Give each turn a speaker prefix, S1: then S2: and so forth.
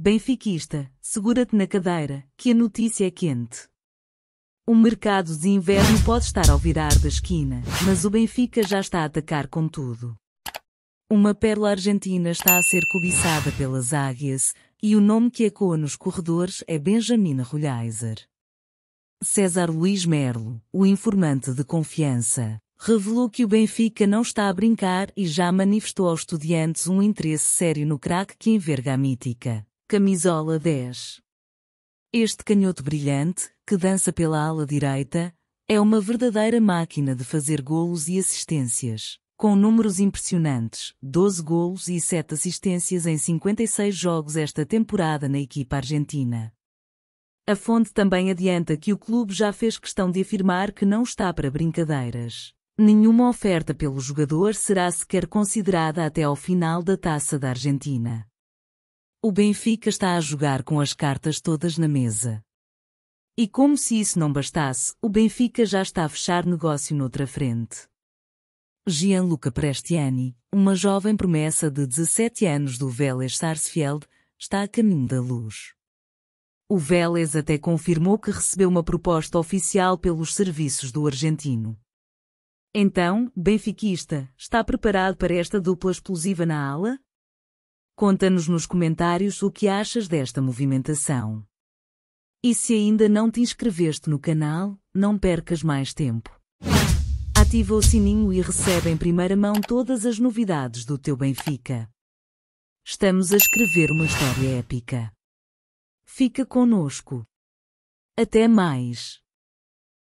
S1: Benfiquista, segura-te na cadeira, que a notícia é quente. O mercado de inverno pode estar ao virar da esquina, mas o Benfica já está a atacar com tudo. Uma pérola argentina está a ser cobiçada pelas águias, e o nome que ecoa nos corredores é Benjamin Rollheiser. César Luiz Merlo, o informante de confiança, revelou que o Benfica não está a brincar e já manifestou aos estudiantes um interesse sério no craque que enverga a mítica. Camisola 10. Este canhoto brilhante, que dança pela ala direita, é uma verdadeira máquina de fazer golos e assistências. Com números impressionantes, 12 golos e 7 assistências em 56 jogos esta temporada na equipa argentina. A fonte também adianta que o clube já fez questão de afirmar que não está para brincadeiras. Nenhuma oferta pelo jogador será sequer considerada até ao final da Taça da Argentina. O Benfica está a jogar com as cartas todas na mesa. E como se isso não bastasse, o Benfica já está a fechar negócio noutra frente. Gianluca Prestiani, uma jovem promessa de 17 anos do Vélez Sarsfield, está a caminho da luz. O Vélez até confirmou que recebeu uma proposta oficial pelos serviços do argentino. Então, benfiquista, está preparado para esta dupla explosiva na ala? Conta-nos nos comentários o que achas desta movimentação. E se ainda não te inscreveste no canal, não percas mais tempo. Ativa o sininho e recebe em primeira mão todas as novidades do teu Benfica. Estamos a escrever uma história épica. Fica conosco. Até mais!